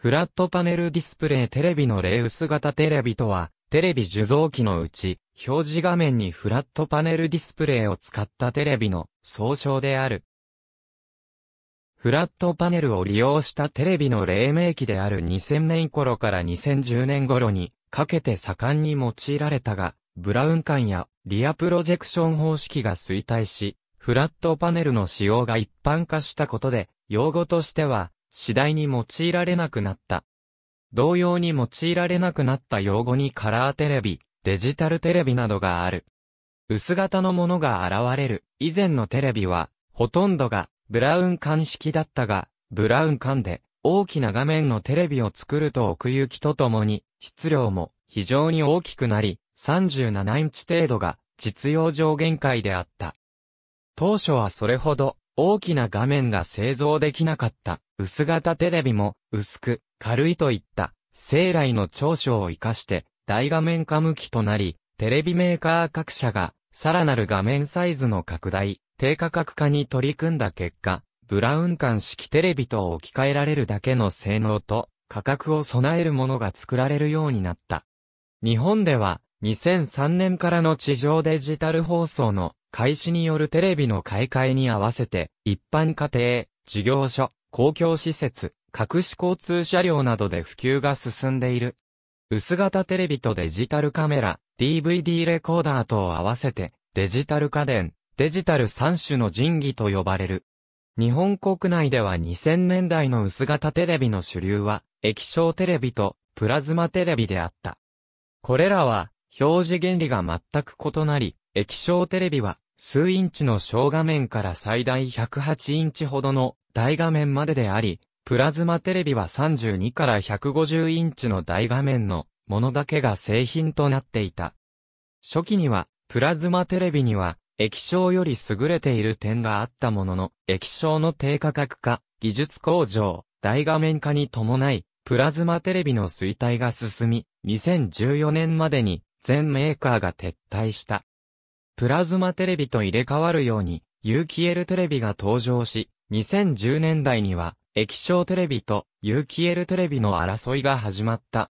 フラットパネルディスプレイテレビのレウス型テレビとは、テレビ受像機のうち、表示画面にフラットパネルディスプレイを使ったテレビの総称である。フラットパネルを利用したテレビの黎明期である2000年頃から2010年頃にかけて盛んに用いられたが、ブラウン管やリアプロジェクション方式が衰退し、フラットパネルの使用が一般化したことで、用語としては次第に用いられなくなった。同様に用いられなくなった用語にカラーテレビ、デジタルテレビなどがある。薄型のものが現れる。以前のテレビは、ほとんどがブラウン管式だったが、ブラウン管で大きな画面のテレビを作ると奥行きとともに、質量も非常に大きくなり、37インチ程度が実用上限界であった。当初はそれほど大きな画面が製造できなかった。薄型テレビも、薄く、軽いといった、生来の長所を活かして、大画面化向きとなり、テレビメーカー各社が、さらなる画面サイズの拡大、低価格化に取り組んだ結果、ブラウン管式テレビと置き換えられるだけの性能と、価格を備えるものが作られるようになった。日本では、2003年からの地上デジタル放送の開始によるテレビの買い替えに合わせて、一般家庭、事業所、公共施設、各種交通車両などで普及が進んでいる。薄型テレビとデジタルカメラ、DVD レコーダーとを合わせて、デジタル家電、デジタル三種の神器と呼ばれる。日本国内では2000年代の薄型テレビの主流は、液晶テレビとプラズマテレビであった。これらは、表示原理が全く異なり、液晶テレビは数インチの小画面から最大108インチほどの大画面までであり、プラズマテレビは32から150インチの大画面のものだけが製品となっていた。初期には、プラズマテレビには、液晶より優れている点があったものの、液晶の低価格化、技術向上、大画面化に伴い、プラズマテレビの衰退が進み、2014年までに全メーカーが撤退した。プラズマテレビと入れ替わるように、機 q l テレビが登場し、2010年代には、液晶テレビと機 q l テレビの争いが始まった。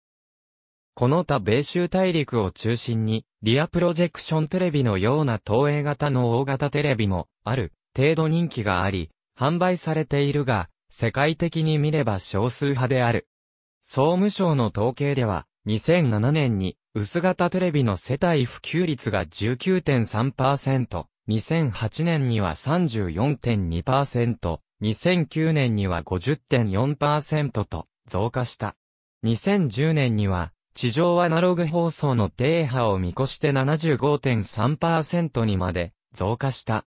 この他米州大陸を中心に、リアプロジェクションテレビのような投影型の大型テレビも、ある、程度人気があり、販売されているが、世界的に見れば少数派である。総務省の統計では、2007年に薄型テレビの世帯普及率が19.3%、2008年には34.2%、2009年には50.4%と増加した。2010年には、地上アナログ放送の低波を見越して75.3%にまで増加した。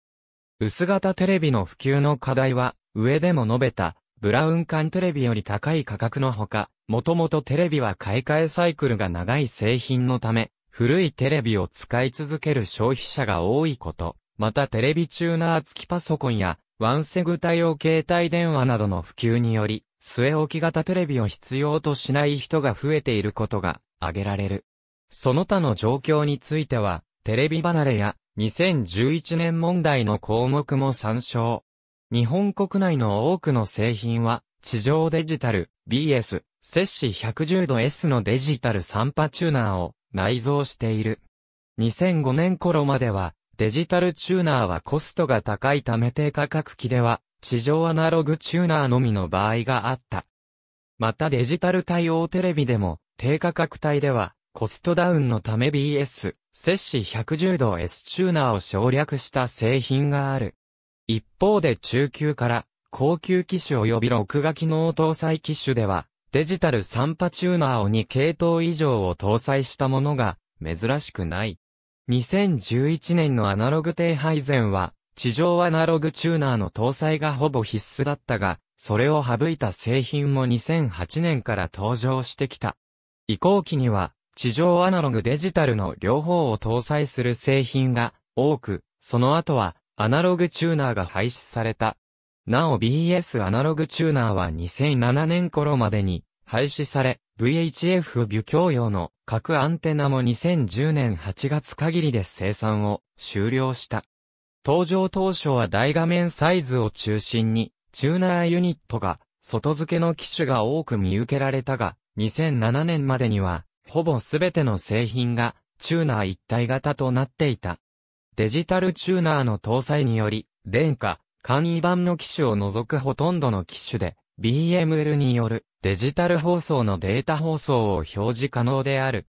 薄型テレビの普及の課題は、上でも述べたブラウン管テレビより高い価格のほか、もともとテレビは買い替えサイクルが長い製品のため、古いテレビを使い続ける消費者が多いこと、またテレビチューナー付きパソコンや、ワンセグ対応携帯電話などの普及により、据え置き型テレビを必要としない人が増えていることが挙げられる。その他の状況については、テレビ離れや2011年問題の項目も参照。日本国内の多くの製品は、地上デジタル BS、摂氏 110°S のデジタル3波チューナーを内蔵している。2005年頃までは、デジタルチューナーはコストが高いため低価格機では、地上アナログチューナーのみの場合があった。またデジタル対応テレビでも、低価格帯では、コストダウンのため BS、摂氏 110°S チューナーを省略した製品がある。一方で中級から高級機種及び録画機能搭載機種では、デジタル3波チューナーを2系統以上を搭載したものが珍しくない。2011年のアナログ低配前は、地上アナログチューナーの搭載がほぼ必須だったが、それを省いた製品も2008年から登場してきた。移行期には、地上アナログデジタルの両方を搭載する製品が多く、その後はアナログチューナーが廃止された。なお BS アナログチューナーは2007年頃までに廃止され、VHF ビュ供用の各アンテナも2010年8月限りで生産を終了した。登場当初は大画面サイズを中心に、チューナーユニットが外付けの機種が多く見受けられたが、2007年までには、ほぼすべての製品が、チューナー一体型となっていた。デジタルチューナーの搭載により、廉価、簡易版の機種を除くほとんどの機種で、BML によるデジタル放送のデータ放送を表示可能である。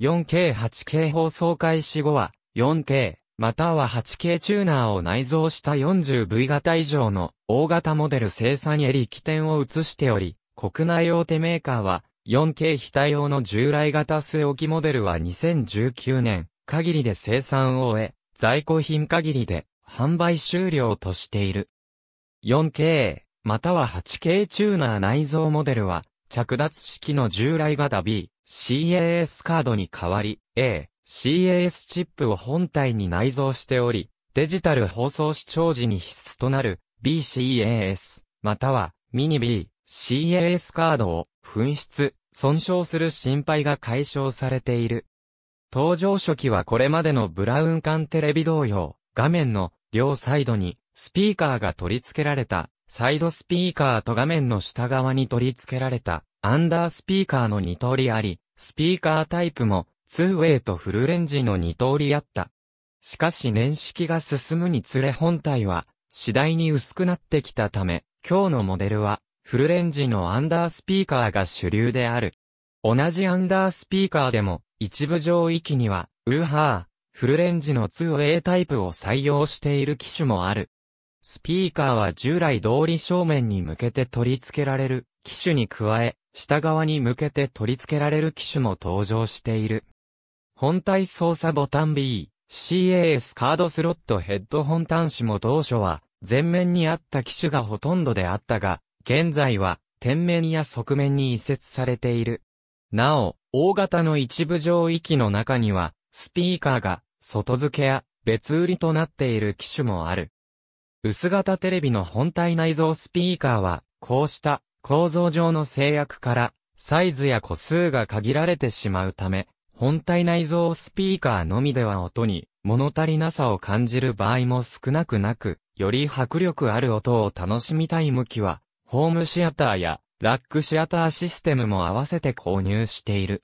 4K8K 放送開始後は 4K または 8K チューナーを内蔵した 40V 型以上の大型モデル生産へ力点を移しており、国内大手メーカーは 4K 非対応の従来型据え置きモデルは2019年限りで生産を終え、在庫品限りで販売終了としている。4K、または 8K チューナー内蔵モデルは、着脱式の従来型 B、CAS カードに代わり、A、CAS チップを本体に内蔵しており、デジタル放送視聴時に必須となる BCAS、またはミニ B、CAS カードを紛失、損傷する心配が解消されている。登場初期はこれまでのブラウン管テレビ同様、画面の両サイドにスピーカーが取り付けられた、サイドスピーカーと画面の下側に取り付けられた、アンダースピーカーの2通りあり、スピーカータイプも、ツーウェイとフルレンジの2通りあった。しかし年式が進むにつれ本体は、次第に薄くなってきたため、今日のモデルは、フルレンジのアンダースピーカーが主流である。同じアンダースピーカーでも、一部上域には、ウーハー、フルレンジの 2A タイプを採用している機種もある。スピーカーは従来通り正面に向けて取り付けられる機種に加え、下側に向けて取り付けられる機種も登場している。本体操作ボタン B、CAS カードスロットヘッドホン端子も当初は前面にあった機種がほとんどであったが、現在は、天面や側面に移設されている。なお、大型の一部上域の中には、スピーカーが、外付けや、別売りとなっている機種もある。薄型テレビの本体内蔵スピーカーは、こうした構造上の制約から、サイズや個数が限られてしまうため、本体内蔵スピーカーのみでは音に物足りなさを感じる場合も少なくなく、より迫力ある音を楽しみたい向きは、ホームシアターやラックシアターシステムも合わせて購入している。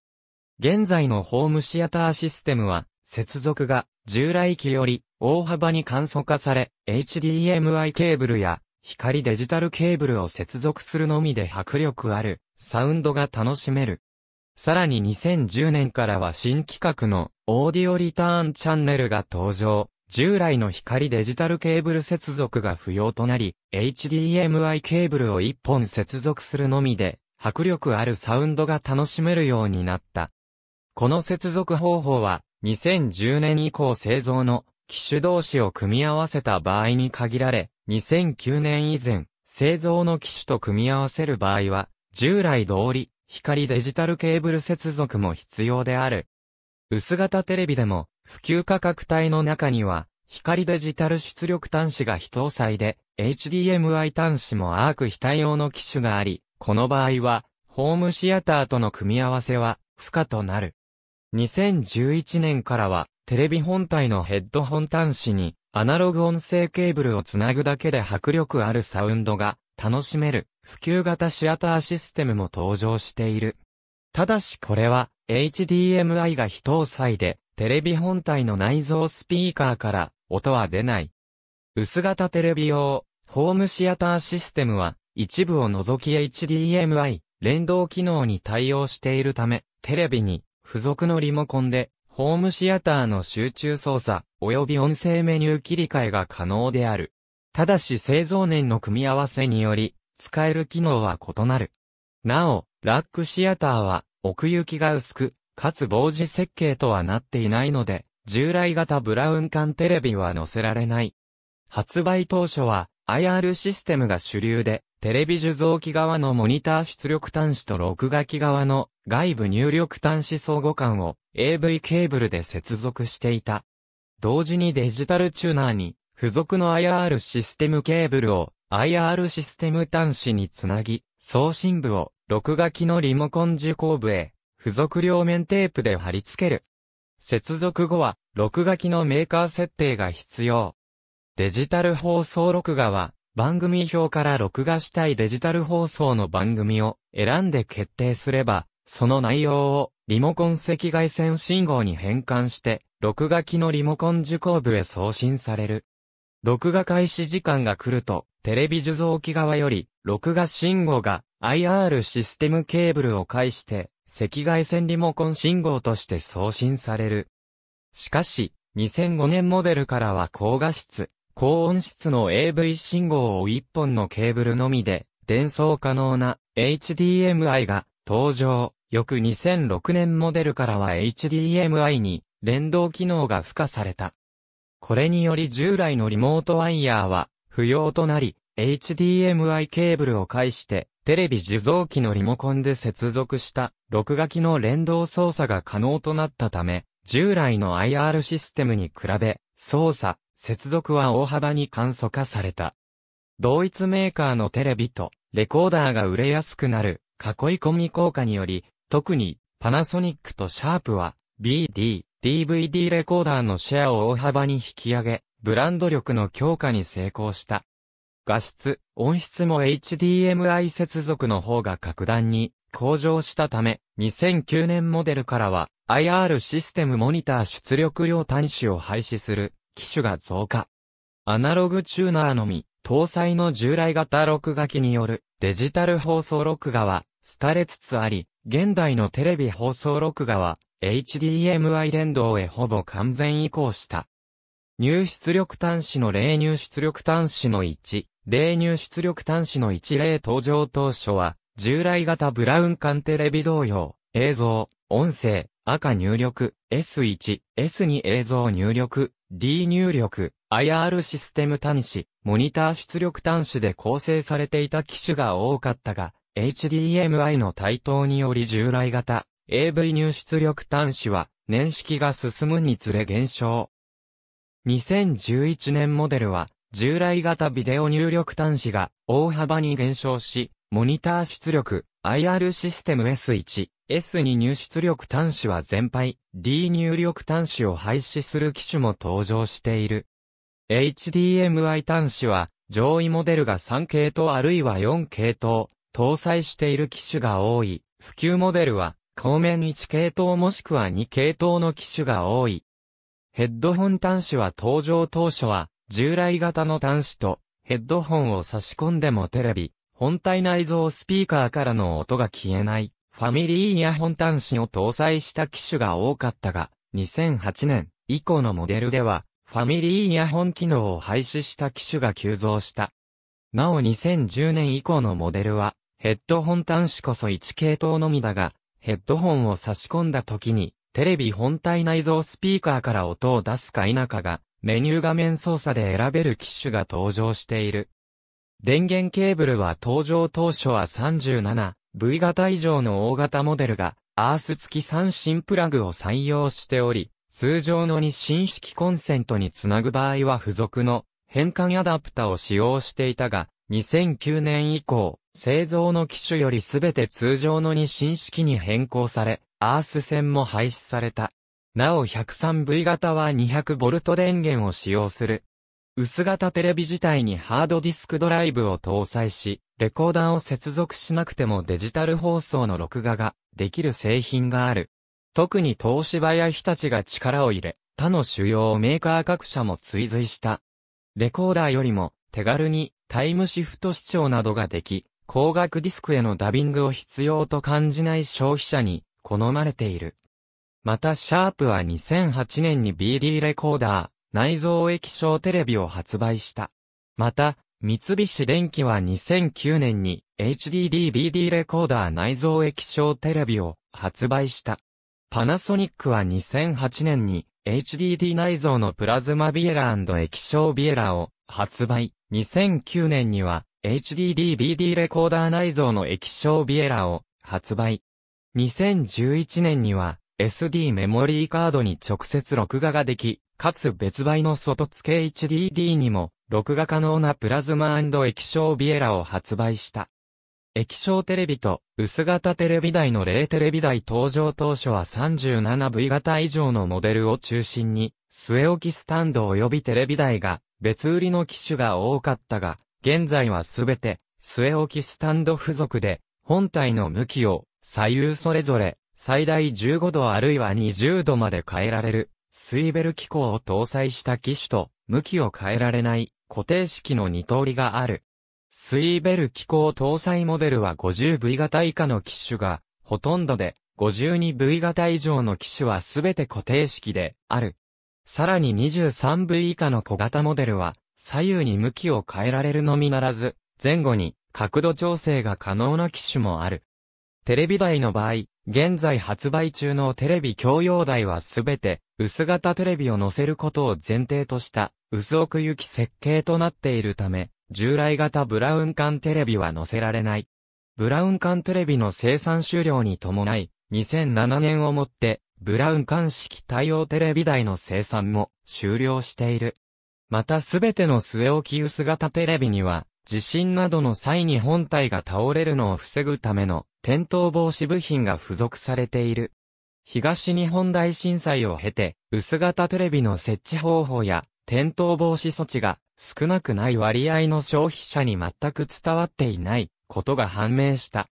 現在のホームシアターシステムは、接続が従来機より大幅に簡素化され、HDMI ケーブルや光デジタルケーブルを接続するのみで迫力あるサウンドが楽しめる。さらに2010年からは新企画のオーディオリターンチャンネルが登場。従来の光デジタルケーブル接続が不要となり、HDMI ケーブルを1本接続するのみで、迫力あるサウンドが楽しめるようになった。この接続方法は、2010年以降製造の機種同士を組み合わせた場合に限られ、2009年以前、製造の機種と組み合わせる場合は、従来通り、光デジタルケーブル接続も必要である。薄型テレビでも、普及価格帯の中には、光デジタル出力端子が非搭載で、HDMI 端子もアーク非対応の機種があり、この場合は、ホームシアターとの組み合わせは、不可となる。2011年からは、テレビ本体のヘッドホン端子に、アナログ音声ケーブルをつなぐだけで迫力あるサウンドが、楽しめる、普及型シアターシステムも登場している。ただしこれは、HDMI が非搭載で、テレビ本体の内蔵スピーカーから音は出ない。薄型テレビ用、ホームシアターシステムは、一部を除き HDMI、連動機能に対応しているため、テレビに、付属のリモコンで、ホームシアターの集中操作、及び音声メニュー切り替えが可能である。ただし製造年の組み合わせにより、使える機能は異なる。なお、ラックシアターは、奥行きが薄く、かつ防磁設計とはなっていないので、従来型ブラウン管テレビは載せられない。発売当初は IR システムが主流で、テレビ受像機側のモニター出力端子と録画機側の外部入力端子相互間を AV ケーブルで接続していた。同時にデジタルチューナーに付属の IR システムケーブルを IR システム端子につなぎ、送信部を録画機のリモコン受光部へ付属両面テープで貼り付ける。接続後は、録画機のメーカー設定が必要。デジタル放送録画は、番組表から録画したいデジタル放送の番組を選んで決定すれば、その内容をリモコン赤外線信号に変換して、録画機のリモコン受光部へ送信される。録画開始時間が来ると、テレビ受像機側より、録画信号が IR システムケーブルを介して、赤外線リモコン信号として送信される。しかし、2005年モデルからは高画質、高音質の AV 信号を1本のケーブルのみで伝送可能な HDMI が登場。翌2006年モデルからは HDMI に連動機能が付加された。これにより従来のリモートワイヤーは不要となり、HDMI ケーブルを介してテレビ受像機のリモコンで接続した録画機の連動操作が可能となったため、従来の IR システムに比べ、操作、接続は大幅に簡素化された。同一メーカーのテレビとレコーダーが売れやすくなる囲い込み効果により、特にパナソニックとシャープは BD、DVD レコーダーのシェアを大幅に引き上げ、ブランド力の強化に成功した。画質、音質も HDMI 接続の方が格段に向上したため、2009年モデルからは IR システムモニター出力量端子を廃止する機種が増加。アナログチューナーのみ、搭載の従来型録画機によるデジタル放送録画は廃れつつあり、現代のテレビ放送録画は HDMI 連動へほぼ完全移行した。入出力端子の例入出力端子の1、例入出力端子の一例登場当初は、従来型ブラウン管テレビ同様、映像、音声、赤入力、S1、S2 映像入力、D 入力、IR システム端子、モニター出力端子で構成されていた機種が多かったが、HDMI の台頭により従来型 AV 入出力端子は年式が進むにつれ減少。2011年モデルは従来型ビデオ入力端子が大幅に減少し、モニター出力、IR システム S1、S2 入出力端子は全廃、D 入力端子を廃止する機種も登場している。HDMI 端子は、上位モデルが3系統あるいは4系統、搭載している機種が多い。普及モデルは、後面1系統もしくは2系統の機種が多い。ヘッドホン端子は登場当初は、従来型の端子とヘッドホンを差し込んでもテレビ、本体内蔵スピーカーからの音が消えない、ファミリーイヤホン端子を搭載した機種が多かったが、2008年以降のモデルでは、ファミリーイヤホン機能を廃止した機種が急増した。なお2010年以降のモデルは、ヘッドホン端子こそ1系統のみだが、ヘッドホンを差し込んだ時に、テレビ本体内蔵スピーカーから音を出すか否かがメニュー画面操作で選べる機種が登場している。電源ケーブルは登場当初は 37V 型以上の大型モデルが、アース付き三新プラグを採用しており、通常の二清式コンセントにつなぐ場合は付属の変換アダプタを使用していたが、2009年以降、製造の機種よりすべて通常の二清式に変更され、アース線も廃止された。なお 103V 型は 200V 電源を使用する。薄型テレビ自体にハードディスクドライブを搭載し、レコーダーを接続しなくてもデジタル放送の録画ができる製品がある。特に東芝や日立が力を入れ、他の主要メーカー各社も追随した。レコーダーよりも手軽にタイムシフト視聴などができ、光学ディスクへのダビングを必要と感じない消費者に好まれている。またシャープは2008年に BD レコーダー、内蔵液晶テレビを発売した。また、三菱電機は2009年に HDD-BD レコーダー内蔵液晶テレビを発売した。パナソニックは2008年に HDD 内蔵のプラズマビエラ液晶ビエラを発売。2009年には HDD-BD レコーダー内蔵の液晶ビエラを発売。2011年には SD メモリーカードに直接録画ができ、かつ別売の外付け HDD にも、録画可能なプラズマ液晶ビエラを発売した。液晶テレビと薄型テレビ台の0テレビ台登場当初は 37V 型以上のモデルを中心に、据え置きスタンド及びテレビ台が別売りの機種が多かったが、現在はすべて据え置きスタンド付属で、本体の向きを左右それぞれ最大15度あるいは20度まで変えられる、スイベル機構を搭載した機種と、向きを変えられない固定式の二通りがある。スイベル機構搭載モデルは 50V 型以下の機種が、ほとんどで、52V 型以上の機種はすべて固定式である。さらに 23V 以下の小型モデルは、左右に向きを変えられるのみならず、前後に角度調整が可能な機種もある。テレビ台の場合、現在発売中のテレビ共用台はすべて、薄型テレビを載せることを前提とした、薄奥行き設計となっているため、従来型ブラウン管テレビは載せられない。ブラウン管テレビの生産終了に伴い、2007年をもって、ブラウン管式対応テレビ台の生産も終了している。またすべての末置き薄型テレビには、地震などの際に本体が倒れるのを防ぐための転倒防止部品が付属されている。東日本大震災を経て、薄型テレビの設置方法や、転倒防止措置が少なくない割合の消費者に全く伝わっていないことが判明した。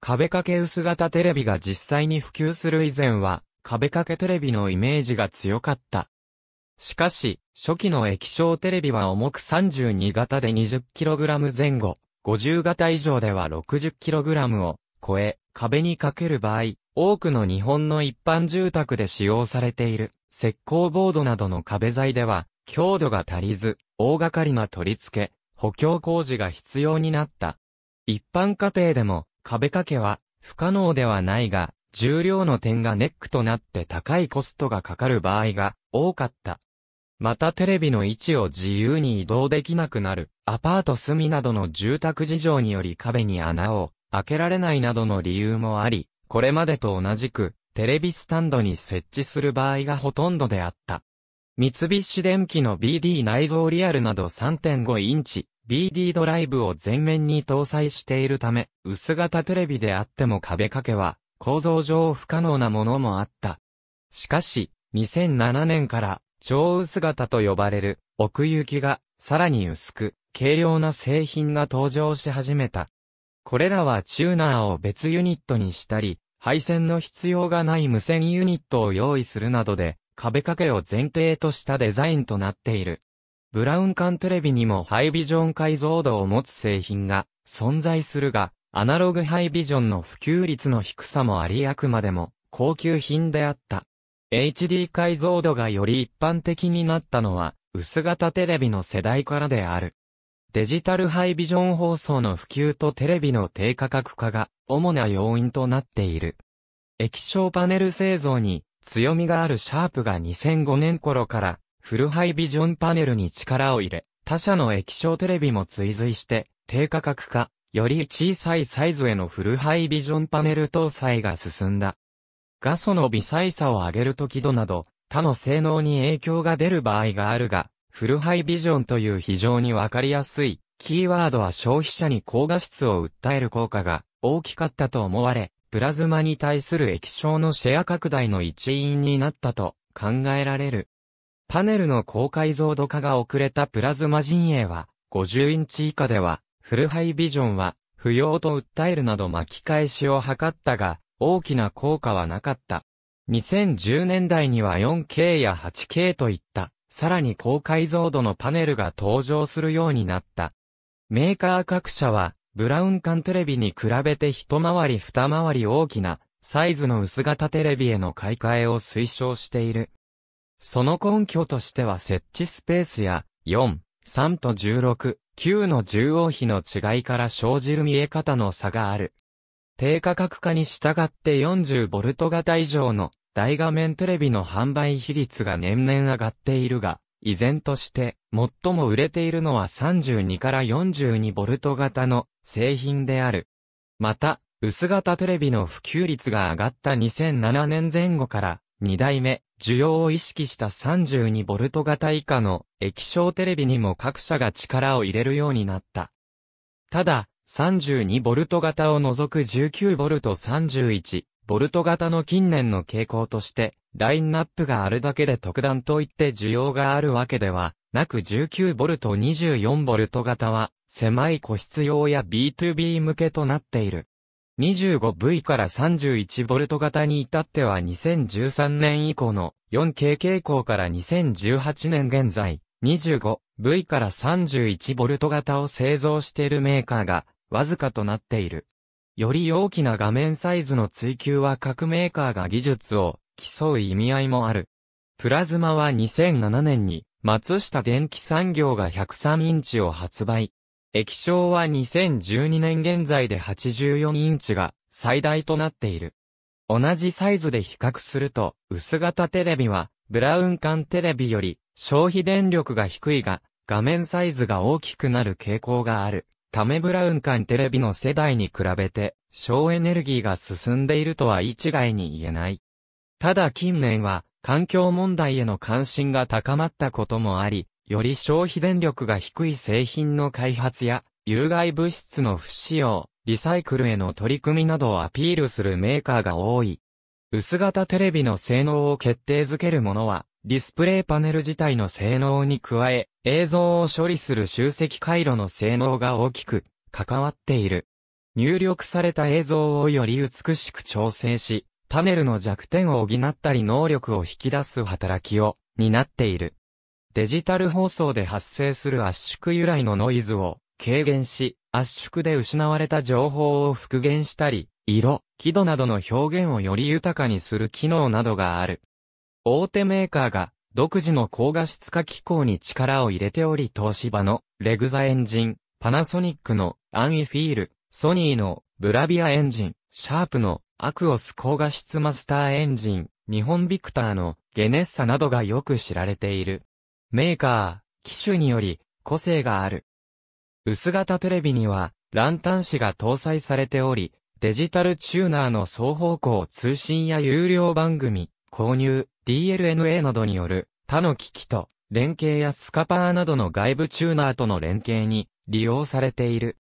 壁掛け薄型テレビが実際に普及する以前は、壁掛けテレビのイメージが強かった。しかし、初期の液晶テレビは重く32型で 20kg 前後、50型以上では 60kg を越え、壁にかける場合、多くの日本の一般住宅で使用されている、石膏ボードなどの壁材では、強度が足りず、大掛かりな取り付け、補強工事が必要になった。一般家庭でも、壁掛けは、不可能ではないが、重量の点がネックとなって高いコストがかかる場合が多かった。またテレビの位置を自由に移動できなくなる、アパート住みなどの住宅事情により壁に穴を開けられないなどの理由もあり、これまでと同じく、テレビスタンドに設置する場合がほとんどであった。三菱電機の BD 内蔵リアルなど3.5インチ、BD ドライブを全面に搭載しているため、薄型テレビであっても壁掛けは、構造上不可能なものもあった。しかし、2007年から、超薄型と呼ばれる、奥行きが、さらに薄く、軽量な製品が登場し始めた。これらはチューナーを別ユニットにしたり、配線の必要がない無線ユニットを用意するなどで、壁掛けを前提としたデザインとなっている。ブラウン管テレビにもハイビジョン解像度を持つ製品が存在するが、アナログハイビジョンの普及率の低さもありあくまでも高級品であった。HD 解像度がより一般的になったのは薄型テレビの世代からである。デジタルハイビジョン放送の普及とテレビの低価格化が主な要因となっている。液晶パネル製造に強みがあるシャープが2005年頃からフルハイビジョンパネルに力を入れ、他社の液晶テレビも追随して低価格化、より小さいサイズへのフルハイビジョンパネル搭載が進んだ。画素の微細さを上げると度など、他の性能に影響が出る場合があるが、フルハイビジョンという非常にわかりやすい、キーワードは消費者に高画質を訴える効果が大きかったと思われ、プラズマに対する液晶のシェア拡大の一因になったと考えられる。パネルの高解像度化が遅れたプラズマ陣営は、50インチ以下では、フルハイビジョンは、不要と訴えるなど巻き返しを図ったが、大きな効果はなかった。2010年代には 4K や 8K といったさらに高解像度のパネルが登場するようになった。メーカー各社は、ブラウン管テレビに比べて一回り二回り大きなサイズの薄型テレビへの買い替えを推奨している。その根拠としては設置スペースや4、3と16、9の重要比の違いから生じる見え方の差がある。低価格化に従って 40V 型以上の大画面テレビの販売比率が年々上がっているが、依然として、最も売れているのは32から42ボルト型の製品である。また、薄型テレビの普及率が上がった2007年前後から、2代目、需要を意識した32ボルト型以下の液晶テレビにも各社が力を入れるようになった。ただ、32ボルト型を除く19ボルト31、ボルト型の近年の傾向として、ラインナップがあるだけで特段といって需要があるわけでは、なく 19V24V 型は、狭い個室用や B2B 向けとなっている。25V から 31V 型に至っては2013年以降の 4K 傾向から2018年現在 25V から 31V 型を製造しているメーカーがわずかとなっている。より大きな画面サイズの追求は各メーカーが技術を競う意味合いもある。プラズマは2007年に松下電機産業が103インチを発売。液晶は2012年現在で84インチが最大となっている。同じサイズで比較すると、薄型テレビはブラウン管テレビより消費電力が低いが、画面サイズが大きくなる傾向がある。たメブラウン管テレビの世代に比べて、省エネルギーが進んでいるとは一概に言えない。ただ近年は、環境問題への関心が高まったこともあり、より消費電力が低い製品の開発や、有害物質の不使用、リサイクルへの取り組みなどをアピールするメーカーが多い。薄型テレビの性能を決定づけるものは、ディスプレイパネル自体の性能に加え、映像を処理する集積回路の性能が大きく関わっている。入力された映像をより美しく調整し、パネルの弱点を補ったり能力を引き出す働きを担っている。デジタル放送で発生する圧縮由来のノイズを軽減し、圧縮で失われた情報を復元したり、色、輝度などの表現をより豊かにする機能などがある。大手メーカーが独自の高画質化機構に力を入れており東芝のレグザエンジン、パナソニックのアンイフィール、ソニーのブラビアエンジン、シャープのアクオス高画質マスターエンジン、日本ビクターのゲネッサなどがよく知られている。メーカー、機種により個性がある。薄型テレビにはランタン紙が搭載されており、デジタルチューナーの双方向通信や有料番組、購入、DLNA などによる他の機器と連携やスカパーなどの外部チューナーとの連携に利用されている。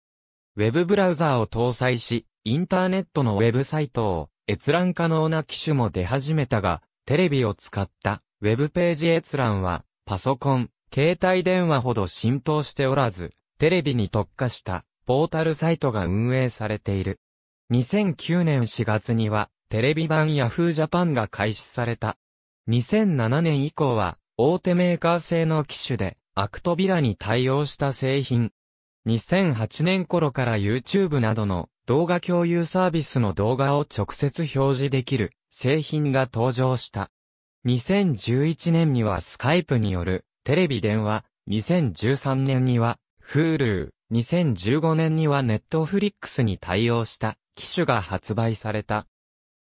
ウェブブラウザーを搭載し、インターネットのウェブサイトを閲覧可能な機種も出始めたが、テレビを使ったウェブページ閲覧はパソコン、携帯電話ほど浸透しておらず、テレビに特化したポータルサイトが運営されている。2009年4月にはテレビ版 Yahoo Japan が開始された。2007年以降は、大手メーカー製の機種で、アクトビラに対応した製品。2008年頃から YouTube などの動画共有サービスの動画を直接表示できる製品が登場した。2011年にはスカイプによるテレビ電話、2013年には Hulu、2015年には Netflix に対応した機種が発売された。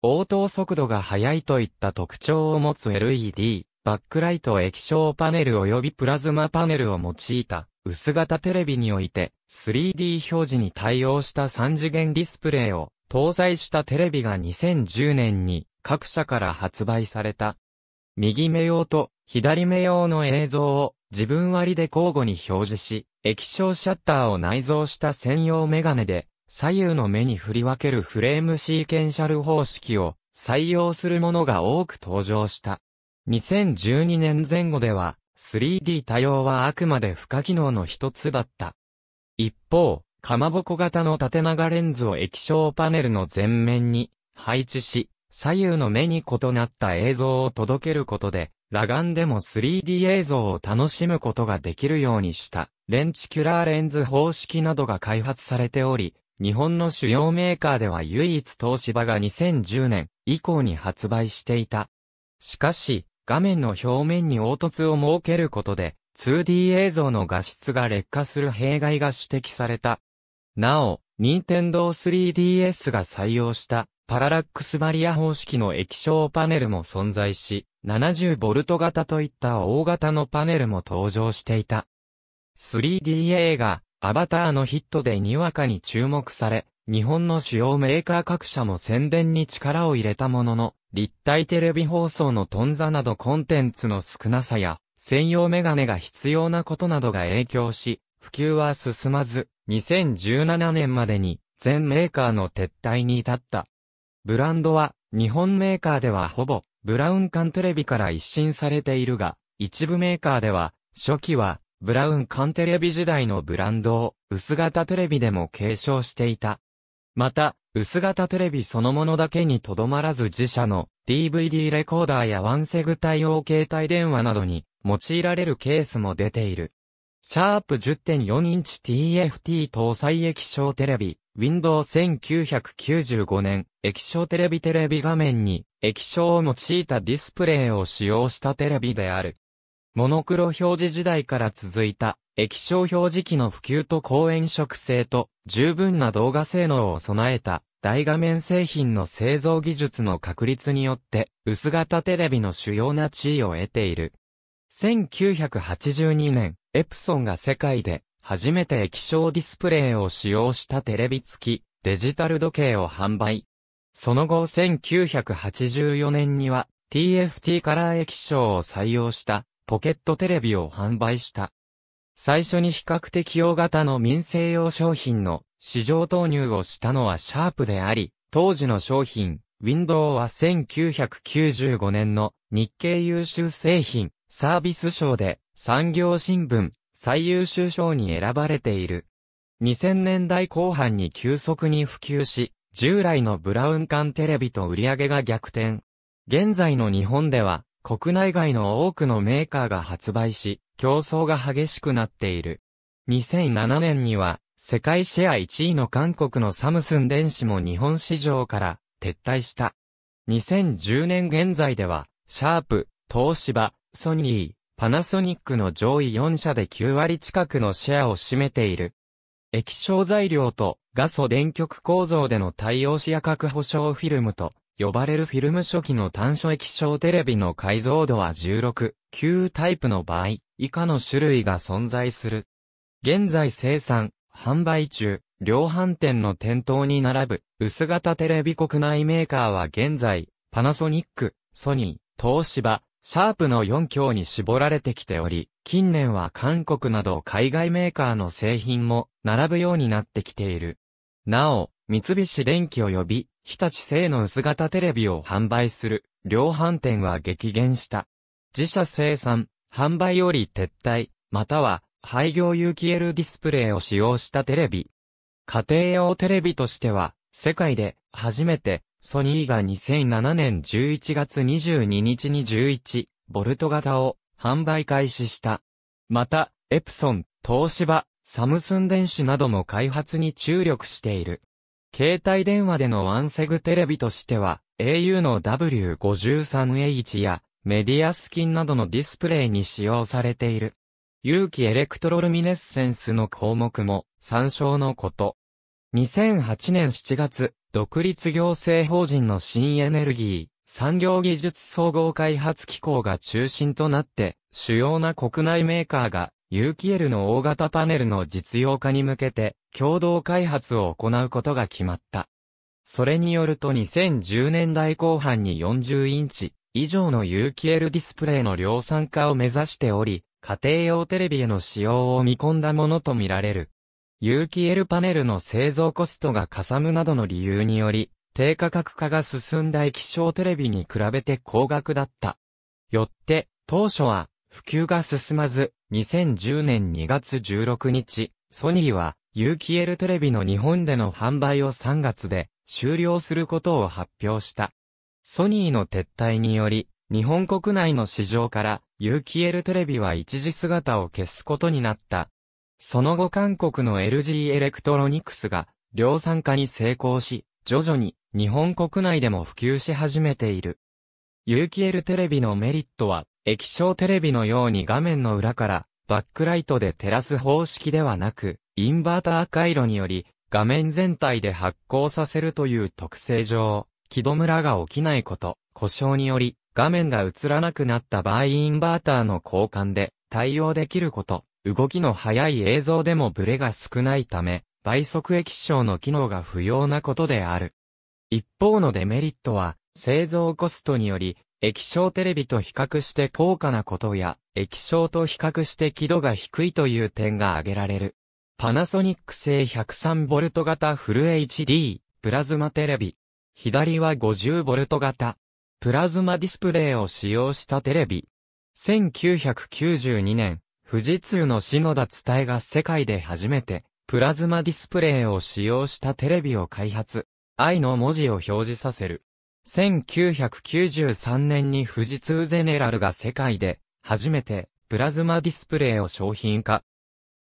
応答速度が速いといった特徴を持つ LED、バックライト液晶パネル及びプラズマパネルを用いた薄型テレビにおいて 3D 表示に対応した3次元ディスプレイを搭載したテレビが2010年に各社から発売された。右目用と左目用の映像を自分割で交互に表示し、液晶シャッターを内蔵した専用メガネで左右の目に振り分けるフレームシーケンシャル方式を採用するものが多く登場した。2012年前後では 3D 多様はあくまで不可機能の一つだった。一方、かまぼこ型の縦長レンズを液晶パネルの前面に配置し、左右の目に異なった映像を届けることで、裸眼でも 3D 映像を楽しむことができるようにした、レンチキュラーレンズ方式などが開発されており、日本の主要メーカーでは唯一東芝が2010年以降に発売していた。しかし、画面の表面に凹凸を設けることで、2D 映像の画質が劣化する弊害が指摘された。なお、任天堂 3DS が採用したパララックスバリア方式の液晶パネルも存在し、70V 型といった大型のパネルも登場していた。3D 映画、アバターのヒットでにわかに注目され、日本の主要メーカー各社も宣伝に力を入れたものの、立体テレビ放送のンザなどコンテンツの少なさや、専用メガネが必要なことなどが影響し、普及は進まず、2017年までに全メーカーの撤退に至った。ブランドは日本メーカーではほぼブラウン管テレビから一新されているが、一部メーカーでは初期はブラウン管テレビ時代のブランドを薄型テレビでも継承していた。また、薄型テレビそのものだけにとどまらず自社の DVD レコーダーやワンセグ対応携帯電話などに用いられるケースも出ている。シャープ10.4インチ TFT 搭載液晶テレビ、Windows 1995年、液晶テレビテレビ画面に液晶を用いたディスプレイを使用したテレビである。モノクロ表示時代から続いた液晶表示機の普及と高炎色性と十分な動画性能を備えた大画面製品の製造技術の確立によって薄型テレビの主要な地位を得ている。1982年、エプソンが世界で初めて液晶ディスプレイを使用したテレビ付きデジタル時計を販売。その後1984年には TFT カラー液晶を採用したポケットテレビを販売した。最初に比較的大型の民生用商品の市場投入をしたのはシャープであり、当時の商品、ウィンドウは1995年の日経優秀製品サービス賞で産業新聞最優秀賞に選ばれている。2000年代後半に急速に普及し、従来のブラウン管テレビと売り上げが逆転。現在の日本では、国内外の多くのメーカーが発売し、競争が激しくなっている。2007年には、世界シェア1位の韓国のサムスン電子も日本市場から撤退した。2010年現在では、シャープ、東芝、ソニー、パナソニックの上位4社で9割近くのシェアを占めている。液晶材料と画素電極構造での対応視野核保証フィルムと呼ばれるフィルム初期の単所液晶テレビの解像度は16、9タイプの場合、以下の種類が存在する。現在生産、販売中、量販店の店頭に並ぶ、薄型テレビ国内メーカーは現在、パナソニック、ソニー、東芝、シャープの4強に絞られてきており、近年は韓国など海外メーカーの製品も並ぶようになってきている。なお、三菱電機及び日立製の薄型テレビを販売する量販店は激減した。自社生産、販売より撤退、または廃業有機 L ディスプレイを使用したテレビ。家庭用テレビとしては、世界で初めてソニーが2007年11月22日に11ボルト型を販売開始した。また、エプソン、東芝、サムスン電子なども開発に注力している。携帯電話でのワンセグテレビとしては、au の W53H やメディアスキンなどのディスプレイに使用されている。有機エレクトロルミネッセンスの項目も参照のこと。2008年7月、独立行政法人の新エネルギー、産業技術総合開発機構が中心となって、主要な国内メーカーが有機 L の大型パネルの実用化に向けて、共同開発を行うことが決まった。それによると2010年代後半に40インチ以上の有機 L ディスプレイの量産化を目指しており、家庭用テレビへの使用を見込んだものとみられる。有機 L パネルの製造コストがかさむなどの理由により、低価格化が進んだ液晶テレビに比べて高額だった。よって、当初は普及が進まず、2010年2月16日、ソニーは、UQL テレビの日本での販売を3月で終了することを発表した。ソニーの撤退により、日本国内の市場から UQL テレビは一時姿を消すことになった。その後韓国の LG エレクトロニクスが量産化に成功し、徐々に日本国内でも普及し始めている。有機 L テレビのメリットは液晶テレビのように画面の裏からバックライトで照らす方式ではなく、インバーター回路により画面全体で発光させるという特性上、木戸村が起きないこと、故障により画面が映らなくなった場合インバーターの交換で対応できること、動きの速い映像でもブレが少ないため、倍速液晶の機能が不要なことである。一方のデメリットは、製造コストにより、液晶テレビと比較して高価なことや、液晶と比較して輝度が低いという点が挙げられる。パナソニック製 103V 型フル HD プラズマテレビ。左は 50V 型プラズマディスプレイを使用したテレビ。1992年、富士通の篠田伝えが世界で初めてプラズマディスプレイを使用したテレビを開発。愛の文字を表示させる。1993年に富士通ゼネラルが世界で初めてプラズマディスプレイを商品化。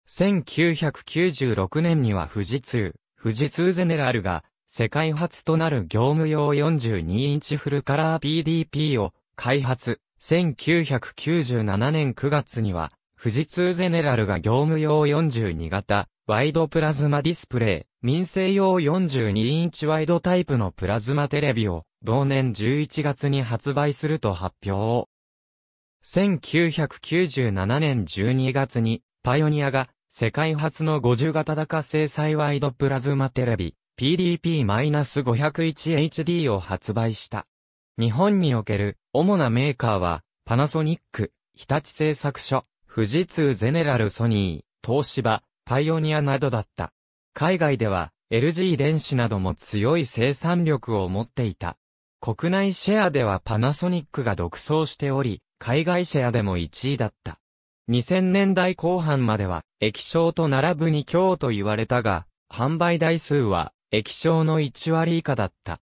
1996年には富士通、富士通ゼネラルが世界初となる業務用42インチフルカラー PDP を開発。1997年9月には富士通ゼネラルが業務用42型ワイドプラズマディスプレイ、民生用42インチワイドタイプのプラズマテレビを同年11月に発売すると発表。1997年12月に、パイオニアが世界初の50型高精細ワイドプラズマテレビ PDP-501HD を発売した。日本における主なメーカーはパナソニック、日立製作所、富士通ゼネラルソニー、東芝、パイオニアなどだった。海外では LG 電子なども強い生産力を持っていた。国内シェアではパナソニックが独走しており、海外シェアでも1位だった。2000年代後半までは、液晶と並ぶに強と言われたが、販売台数は液晶の1割以下だった。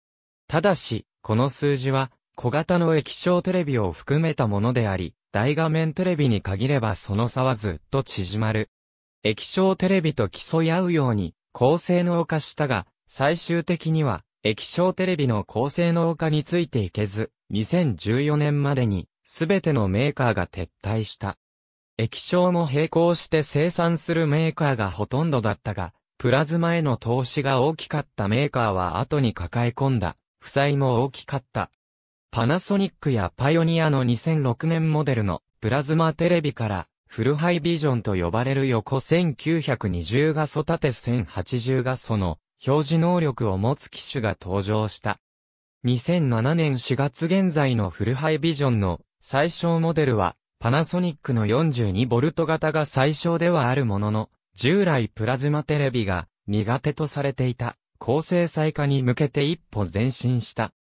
ただし、この数字は、小型の液晶テレビを含めたものであり、大画面テレビに限ればその差はずっと縮まる。液晶テレビと競い合うように、高性能化したが、最終的には、液晶テレビの高性能化についていけず、2014年までに、すべてのメーカーが撤退した。液晶も並行して生産するメーカーがほとんどだったが、プラズマへの投資が大きかったメーカーは後に抱え込んだ、負債も大きかった。パナソニックやパイオニアの2006年モデルのプラズマテレビからフルハイビジョンと呼ばれる横1920画素縦1080画素の表示能力を持つ機種が登場した。2007年4月現在のフルハイビジョンの最小モデルは、パナソニックの 42V 型が最小ではあるものの、従来プラズマテレビが苦手とされていた高精細化に向けて一歩前進した。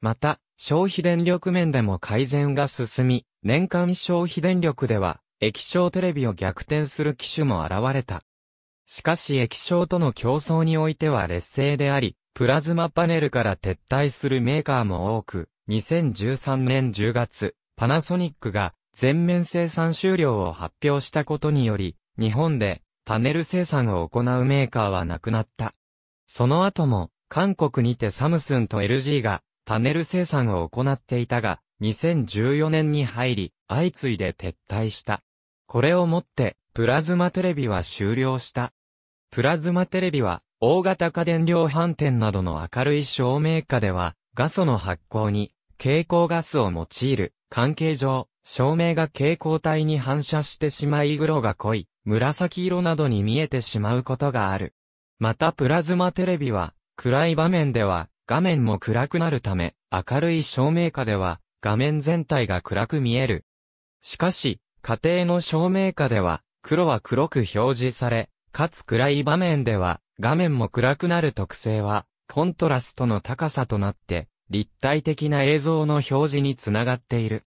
また、消費電力面でも改善が進み、年間消費電力では液晶テレビを逆転する機種も現れた。しかし液晶との競争においては劣勢であり、プラズマパネルから撤退するメーカーも多く、2013年10月、パナソニックが全面生産終了を発表したことにより、日本でパネル生産を行うメーカーはなくなった。その後も、韓国にてサムスンと LG がパネル生産を行っていたが、2014年に入り、相次いで撤退した。これをもって、プラズマテレビは終了した。プラズマテレビは、大型家電量販店などの明るい照明下では、画素の発光に、蛍光ガスを用いる、関係上、照明が蛍光体に反射してしまい黒が濃い、紫色などに見えてしまうことがある。またプラズマテレビは、暗い場面では、画面も暗くなるため、明るい照明下では、画面全体が暗く見える。しかし、家庭の照明下では、黒は黒く表示され、かつ暗い場面では、画面も暗くなる特性は、コントラストの高さとなって、立体的な映像の表示につながっている。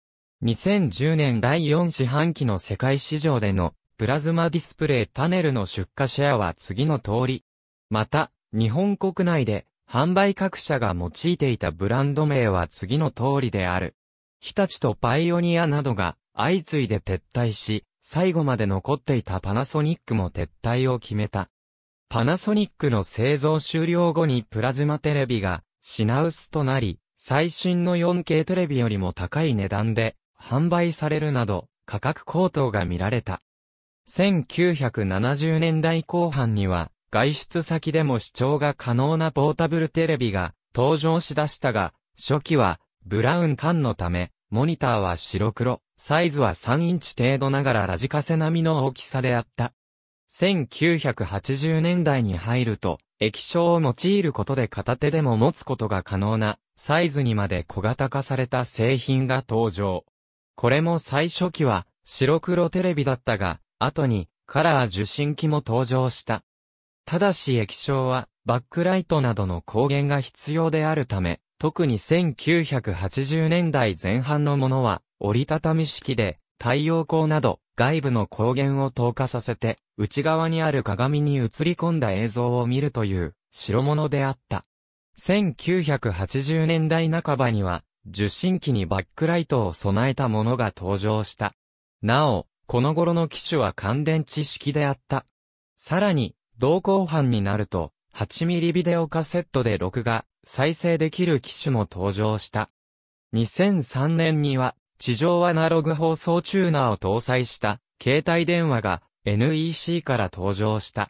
2010年第4四半期の世界市場でのプラズマディスプレイパネルの出荷シェアは次の通り。また、日本国内で販売各社が用いていたブランド名は次の通りである。日立とパイオニアなどが相次いで撤退し、最後まで残っていたパナソニックも撤退を決めた。パナソニックの製造終了後にプラズマテレビが品薄となり、最新の 4K テレビよりも高い値段で販売されるなど価格高騰が見られた。1970年代後半には外出先でも視聴が可能なポータブルテレビが登場しだしたが、初期はブラウン管のため、モニターは白黒、サイズは3インチ程度ながらラジカセ並みの大きさであった。1980年代に入ると、液晶を用いることで片手でも持つことが可能なサイズにまで小型化された製品が登場。これも最初期は白黒テレビだったが、後にカラー受信機も登場した。ただし液晶はバックライトなどの光源が必要であるため、特に1980年代前半のものは折りたたみ式で、太陽光など外部の光源を透過させて、内側にある鏡に映り込んだ映像を見るという代物であった。1980年代半ばには、受信機にバックライトを備えたものが登場した。なお、この頃の機種は乾電池式であった。さらに、同行犯になると、8ミリビデオカセットで録画、再生できる機種も登場した。2003年には、地上アナログ放送チューナーを搭載した携帯電話が NEC から登場した。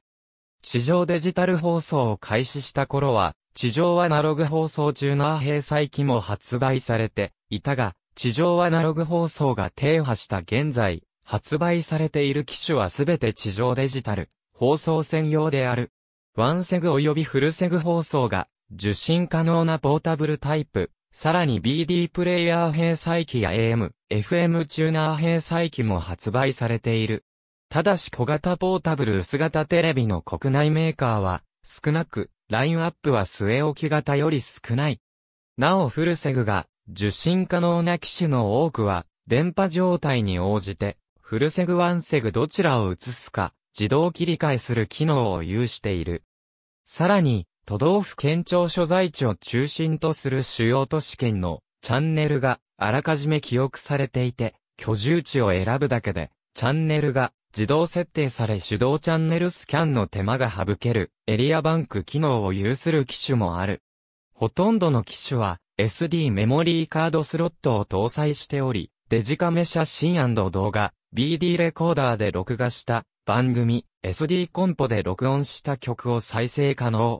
地上デジタル放送を開始した頃は、地上アナログ放送チューナー閉載機も発売されていたが、地上アナログ放送が停波した現在、発売されている機種はすべて地上デジタル、放送専用である。ワンセグ及びフルセグ放送が受信可能なポータブルタイプ、さらに BD プレイヤー閉載機や AM、FM チューナー閉載機も発売されている。ただし小型ポータブル薄型テレビの国内メーカーは少なく、ラインアップは据え置き型より少ない。なおフルセグが受信可能な機種の多くは電波状態に応じてフルセグワンセグどちらを映すか自動切り替えする機能を有している。さらに都道府県庁所在地を中心とする主要都市圏のチャンネルがあらかじめ記憶されていて、居住地を選ぶだけで、チャンネルが自動設定され手動チャンネルスキャンの手間が省けるエリアバンク機能を有する機種もある。ほとんどの機種は SD メモリーカードスロットを搭載しており、デジカメ写真動画、BD レコーダーで録画した番組、SD コンポで録音した曲を再生可能。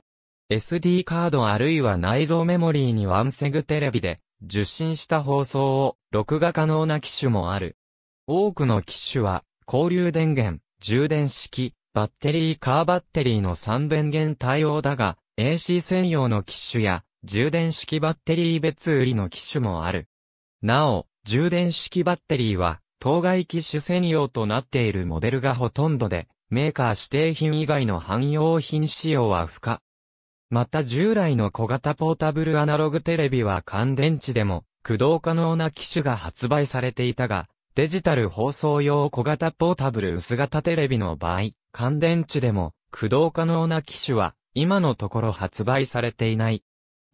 SD カードあるいは内蔵メモリーにワンセグテレビで受信した放送を録画可能な機種もある。多くの機種は交流電源、充電式、バッテリーカーバッテリーの3電源対応だが AC 専用の機種や充電式バッテリー別売りの機種もある。なお、充電式バッテリーは当該機種専用となっているモデルがほとんどで、メーカー指定品以外の汎用品使用は不可。また従来の小型ポータブルアナログテレビは乾電池でも駆動可能な機種が発売されていたが、デジタル放送用小型ポータブル薄型テレビの場合、乾電池でも駆動可能な機種は今のところ発売されていない。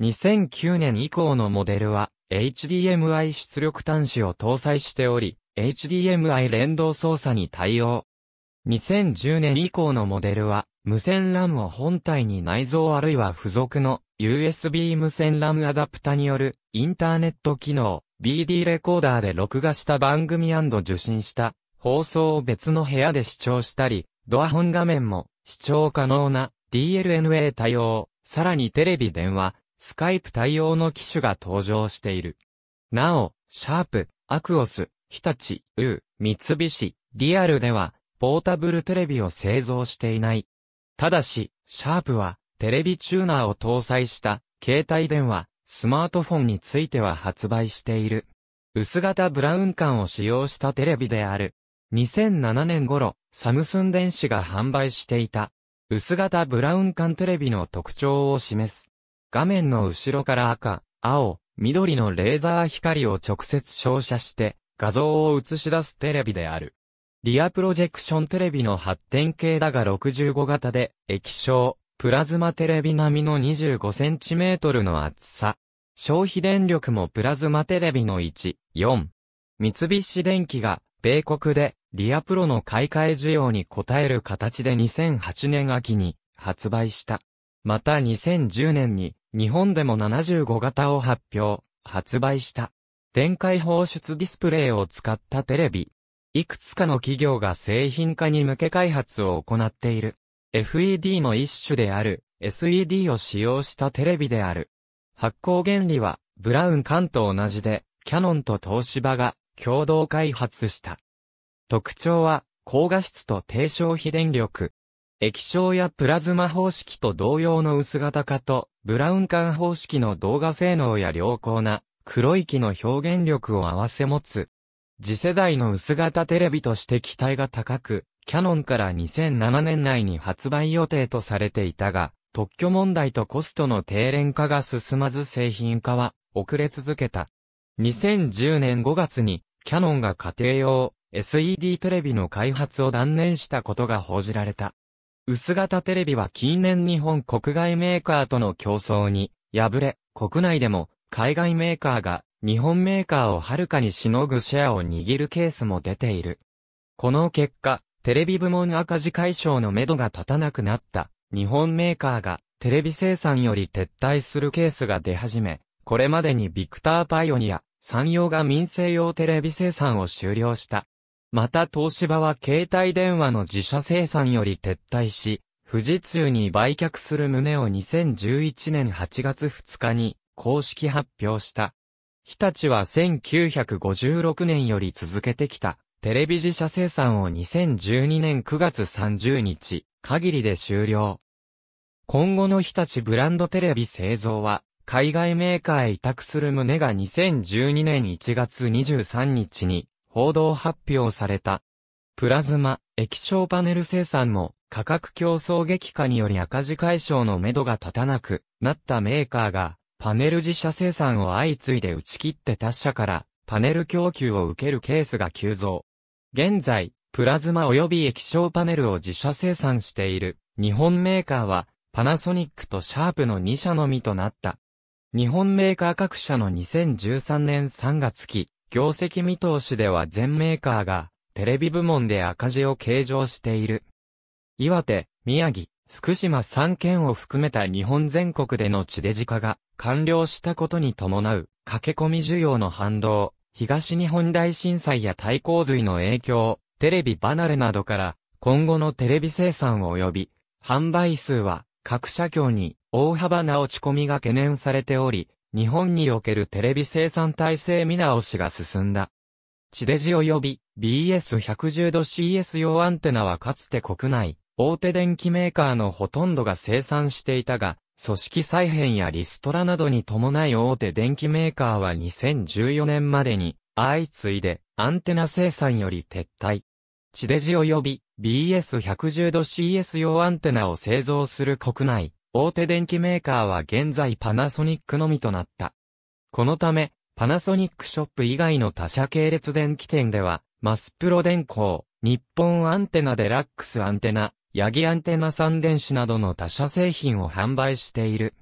2009年以降のモデルは HDMI 出力端子を搭載しており、HDMI 連動操作に対応。2010年以降のモデルは無線 RAM を本体に内蔵あるいは付属の USB 無線 RAM アダプタによるインターネット機能 BD レコーダーで録画した番組受信した放送を別の部屋で視聴したり、ドア本画面も視聴可能な DLNA 対応、さらにテレビ電話、スカイプ対応の機種が登場している。なお、シャープ、アクオス、日立、ウー、三菱、リアルでは、ポータブルテレビを製造していないただし、シャープは、テレビチューナーを搭載した、携帯電話、スマートフォンについては発売している。薄型ブラウン管を使用したテレビである。2007年頃、サムスン電子が販売していた。薄型ブラウン管テレビの特徴を示す。画面の後ろから赤、青、緑のレーザー光を直接照射して、画像を映し出すテレビである。リアプロジェクションテレビの発展系だが65型で、液晶、プラズマテレビ並みの 25cm の厚さ。消費電力もプラズマテレビの1、4。三菱電機が、米国で、リアプロの買い替え需要に応える形で2008年秋に発売した。また2010年に、日本でも75型を発表、発売した。電解放出ディスプレイを使ったテレビ。いくつかの企業が製品化に向け開発を行っている。FED の一種である SED を使用したテレビである。発光原理はブラウン管と同じでキャノンと東芝が共同開発した。特徴は高画質と低消費電力。液晶やプラズマ方式と同様の薄型化とブラウン管方式の動画性能や良好な黒い木の表現力を合わせ持つ。次世代の薄型テレビとして期待が高く、キャノンから2007年内に発売予定とされていたが、特許問題とコストの低廉化が進まず製品化は遅れ続けた。2010年5月にキャノンが家庭用 SED テレビの開発を断念したことが報じられた。薄型テレビは近年日本国外メーカーとの競争に敗れ、国内でも海外メーカーが日本メーカーをはるかにしのぐシェアを握るケースも出ている。この結果、テレビ部門赤字解消のめどが立たなくなった日本メーカーがテレビ生産より撤退するケースが出始め、これまでにビクターパイオニア、産業が民生用テレビ生産を終了した。また東芝は携帯電話の自社生産より撤退し、富士通に売却する旨を2011年8月2日に公式発表した。日立は1956年より続けてきた、テレビ自社生産を2012年9月30日、限りで終了。今後の日立ブランドテレビ製造は、海外メーカーへ委託する旨が2012年1月23日に報道発表された。プラズマ、液晶パネル生産も価格競争激化により赤字解消の目処が立たなくなったメーカーがパネル自社生産を相次いで打ち切って他社からパネル供給を受けるケースが急増。現在、プラズマ及び液晶パネルを自社生産している日本メーカーはパナソニックとシャープの2社のみとなった。日本メーカー各社の2013年3月期、業績見通しでは全メーカーがテレビ部門で赤字を計上している。岩手、宮城、福島3県を含めた日本全国での地デジ化が完了したことに伴う駆け込み需要の反動、東日本大震災や大洪水の影響、テレビ離れなどから今後のテレビ生産及び販売数は各社協に大幅な落ち込みが懸念されており、日本におけるテレビ生産体制見直しが進んだ。地デジ及び b s 1 1 0度 c s 用アンテナはかつて国内大手電機メーカーのほとんどが生産していたが、組織再編やリストラなどに伴い大手電機メーカーは2014年までに、相次いで、アンテナ生産より撤退。地デジ及び BS110 度 CS 用アンテナを製造する国内、大手電機メーカーは現在パナソニックのみとなった。このため、パナソニックショップ以外の他社系列電機店では、マスプロ電工、日本アンテナデラックスアンテナ、ヤギアンテナ3電子などの他社製品を販売している。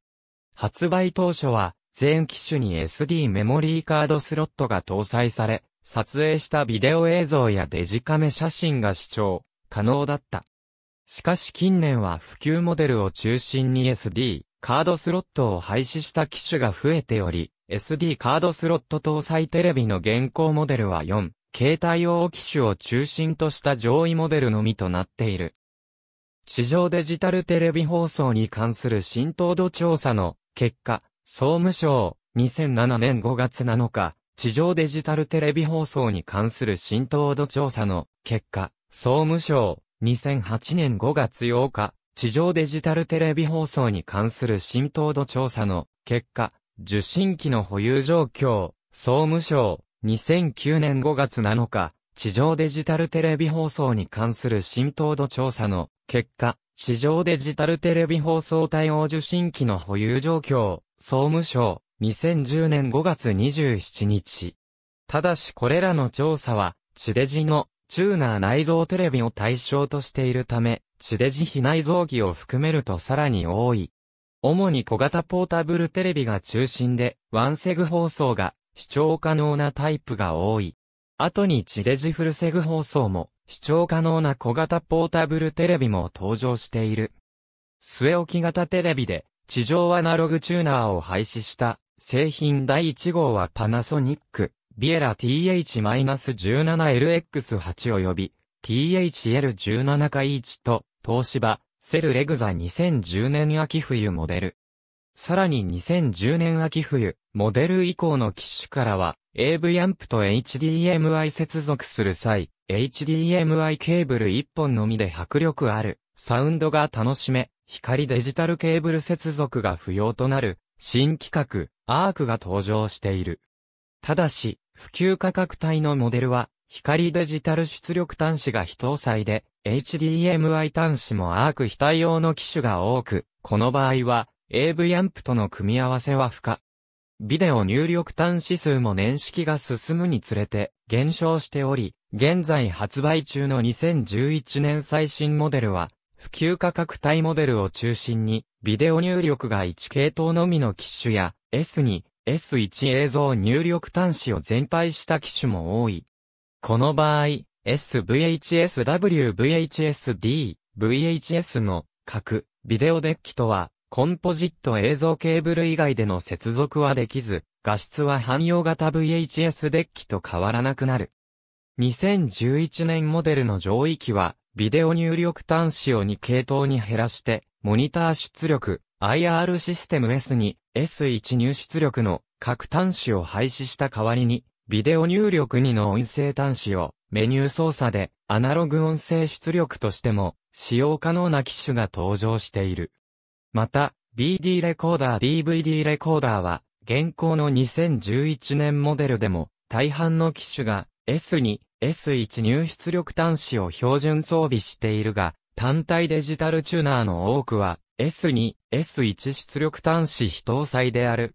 発売当初は、全機種に SD メモリーカードスロットが搭載され、撮影したビデオ映像やデジカメ写真が視聴、可能だった。しかし近年は普及モデルを中心に SD、カードスロットを廃止した機種が増えており、SD カードスロット搭載テレビの現行モデルは4、携帯用機種を中心とした上位モデルのみとなっている。地上デジタルテレビ放送に関する浸透度調査の結果、総務省2007年5月7日、地上デジタルテレビ放送に関する浸透度調査の結果、総務省2008年5月8日、地上デジタルテレビ放送に関する浸透度調査の結果、受信機の保有状況、総務省2009年5月7日、地上デジタルテレビ放送に関する浸透度調査の結果、市場デジタルテレビ放送対応受信機の保有状況、総務省、2010年5月27日。ただしこれらの調査は、地デジのチューナー内蔵テレビを対象としているため、地デジ非内蔵機を含めるとさらに多い。主に小型ポータブルテレビが中心で、ワンセグ放送が視聴可能なタイプが多い。後に地デジフルセグ放送も、視聴可能な小型ポータブルテレビも登場している。末置き型テレビで、地上アナログチューナーを廃止した、製品第1号はパナソニック、ビエラ TH-17LX8 及び、THL17K1 と、東芝、セルレグザ2010年秋冬モデル。さらに2010年秋冬、モデル以降の機種からは、a v ヤンプと HDMI 接続する際、HDMI ケーブル1本のみで迫力ある、サウンドが楽しめ、光デジタルケーブル接続が不要となる、新規格、アークが登場している。ただし、普及価格帯のモデルは、光デジタル出力端子が非搭載で、HDMI 端子もアーク非対応の機種が多く、この場合は、AV アンプとの組み合わせは不可ビデオ入力端子数も年式が進むにつれて減少しており、現在発売中の2011年最新モデルは、普及価格帯モデルを中心に、ビデオ入力が1系統のみの機種や、S2、S1 映像入力端子を全廃した機種も多い。この場合、SVHS、WVHS、D、VHS の各ビデオデッキとはコンポジット映像ケーブル以外での接続はできず、画質は汎用型 VHS デッキと変わらなくなる。2011年モデルの上位機は、ビデオ入力端子を2系統に減らして、モニター出力、IR システム S に S1 入出力の各端子を廃止した代わりに、ビデオ入力2の音声端子をメニュー操作でアナログ音声出力としても使用可能な機種が登場している。また、BD レコーダー DVD レコーダーは、現行の2011年モデルでも、大半の機種が S2、S1 入出力端子を標準装備しているが、単体デジタルチューナーの多くは、S2、S1 出力端子非搭載である。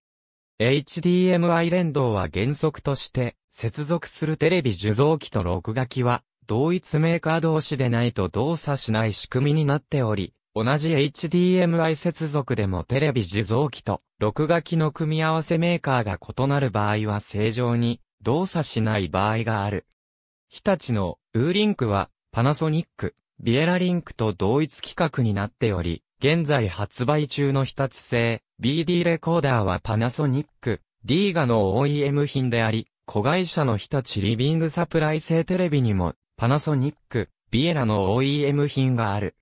HDMI 連動は原則として、接続するテレビ受像機と録画機は、同一メーカー同士でないと動作しない仕組みになっており、同じ HDMI 接続でもテレビ受像機と録画機の組み合わせメーカーが異なる場合は正常に動作しない場合がある。日立のウーリンクはパナソニック、ビエラリンクと同一規格になっており、現在発売中の日立製 BD レコーダーはパナソニック、D ガの OEM 品であり、子会社の日立リビングサプライ製テレビにもパナソニック、ビエラの OEM 品がある。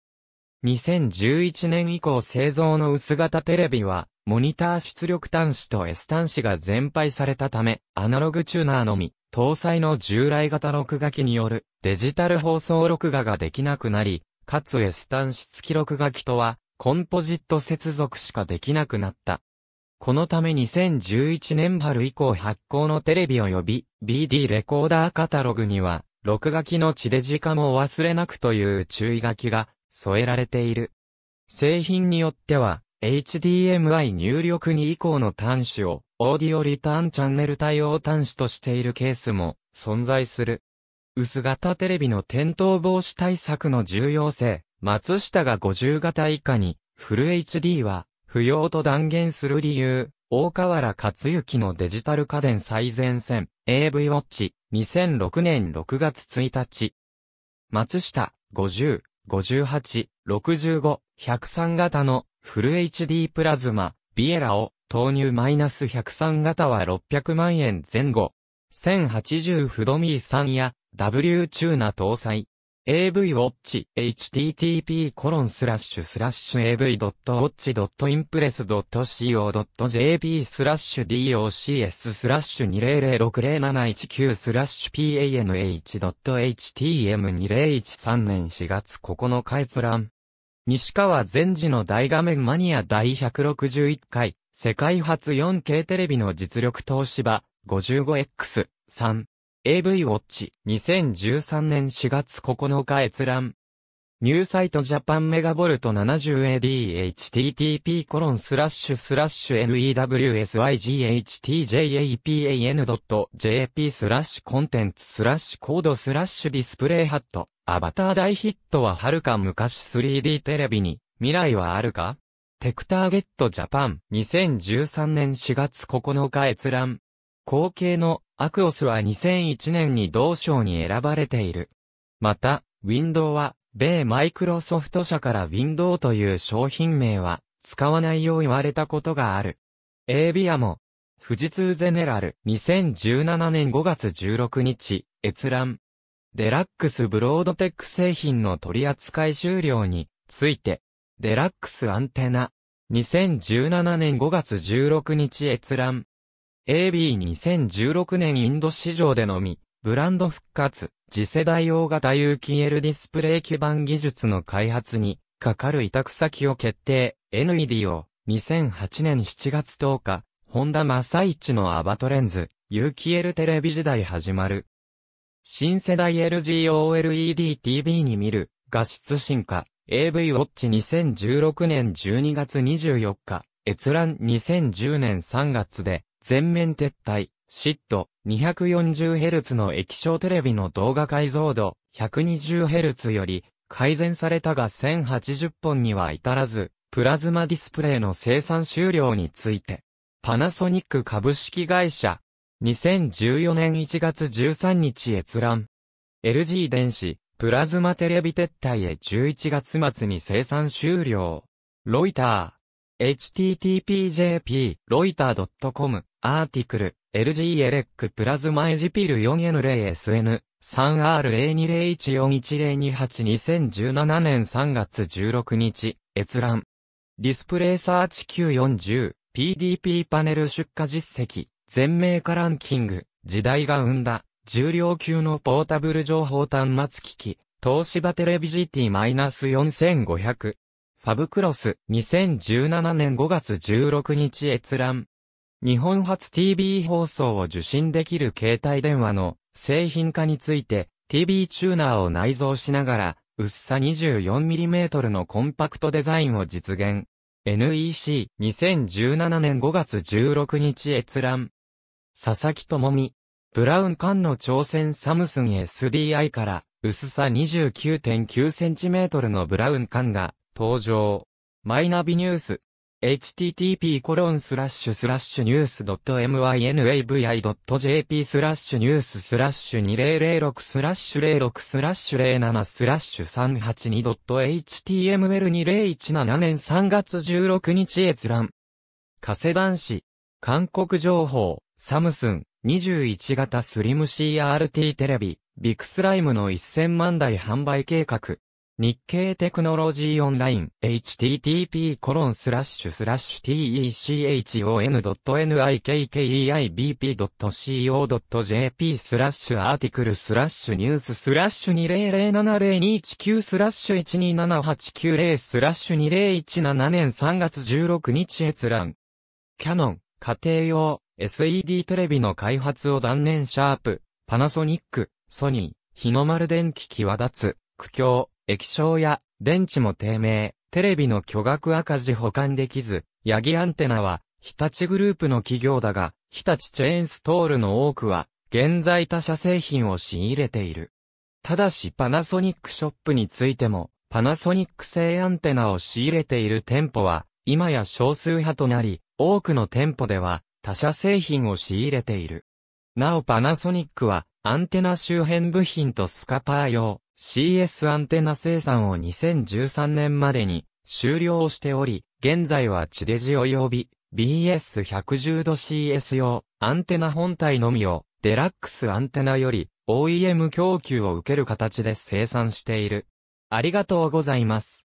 2011年以降製造の薄型テレビは、モニター出力端子と S 端子が全廃されたため、アナログチューナーのみ、搭載の従来型録画機によるデジタル放送録画ができなくなり、かつ S 端子付き録画機とは、コンポジット接続しかできなくなった。このため2011年春以降発行のテレビ及び BD レコーダーカタログには、録画機の地デジ化も忘れなくという注意書きが添えられている。製品によっては、HDMI 入力2以降の端子を、オーディオリターンチャンネル対応端子としているケースも存在する。薄型テレビの転倒防止対策の重要性、松下が50型以下に、フル HD は不要と断言する理由、大河原克幸のデジタル家電最前線、AV ウォッチ、2006年6月1日。松下、50、58、65、103型のフル HD プラズマ、ビエラを投入マイナ -103 型は600万円前後。1080フドミー3や W チューナ搭載。avwatch http av.watch.impress.co.jp docs 20060719 panh.htm2013 年4月9日閲覧西川全治の大画面マニア第161回世界初 4K テレビの実力東芝 55X3 AV ウォッチ2013年4月9日閲覧ニューサイトジャパンメガボルト 70ADHTTP コロンスラッシュスラッシュ NEWSYGHTJAPAN.jp スラッシュコンテンツスラッシュコードスラッシュディスプレイハットアバター大ヒットははるか昔 3D テレビに未来はあるかテクターゲットジャパン2013年4月9日閲覧後継のアクオスは2001年に同賞に選ばれている。また、ウィンドウは、米マイクロソフト社からウィンドウという商品名は、使わないよう言われたことがある。エービアも、富士通ゼネラル、2017年5月16日、閲覧。デラックスブロードテック製品の取扱い終了について、デラックスアンテナ、2017年5月16日閲覧。AB2016 年インド市場でのみ、ブランド復活、次世代大型有機 L ディスプレイ基盤技術の開発に、かかる委託先を決定、NED を、2008年7月10日、ホンダマサイチのアバトレンズ、有機 L テレビ時代始まる。新世代 LGOLED TV に見る、画質進化、AV ウォッチ2016年12月24日、閲覧2010年3月で、全面撤退、シット 240Hz の液晶テレビの動画解像度 120Hz より改善されたが1080本には至らず、プラズマディスプレイの生産終了について、パナソニック株式会社、2014年1月13日閲覧。LG 電子、プラズマテレビ撤退へ11月末に生産終了。ロイター、http.jp, ロイター .com アーティクル、LG エレックプラズマエジピル 4N0SN、3R0201410282017 年3月16日、閲覧。ディスプレイサーチ Q40、PDP パネル出荷実績、全カ化ランキング、時代が生んだ、重量級のポータブル情報端末機器、東芝テレビ GT-4500。ファブクロス、2017年5月16日閲覧。日本初 TV 放送を受信できる携帯電話の製品化について TV チューナーを内蔵しながら薄さ 24mm のコンパクトデザインを実現。NEC 2017年5月16日閲覧。佐々木智美。ブラウン管の挑戦サムスン SDI から薄さ 29.9cm のブラウン管が登場。マイナビニュース。http://news.mynavi.jp スラッシュニューススラッシュ2006スラッシュ06スラッシュ07スラッシュ 382.html2017 年3月16日閲覧。加瀬男子。韓国情報、サムスン、21型スリム CRT テレビ、ビッグスライムの1000万台販売計画。日経テクノロジーオンライン http://techon.nikkei.bp.co.jp スラッシュアーティクルスラッシュニューススラッシュ2007019スラッシュ127890スラッシュ2017年3月16日閲覧。キャノン、家庭用、SED テレビの開発を断念シャープ、パナソニック、ソニー、日の丸電気際立つ、苦境。液晶や電池も低迷、テレビの巨額赤字保管できず、ヤギアンテナは、日立グループの企業だが、日立チェーンストールの多くは、現在他社製品を仕入れている。ただしパナソニックショップについても、パナソニック製アンテナを仕入れている店舗は、今や少数派となり、多くの店舗では、他社製品を仕入れている。なおパナソニックは、アンテナ周辺部品とスカパー用、CS アンテナ生産を2013年までに終了しており、現在は地デジ及び BS110 度 CS 用アンテナ本体のみをデラックスアンテナより OEM 供給を受ける形で生産している。ありがとうございます。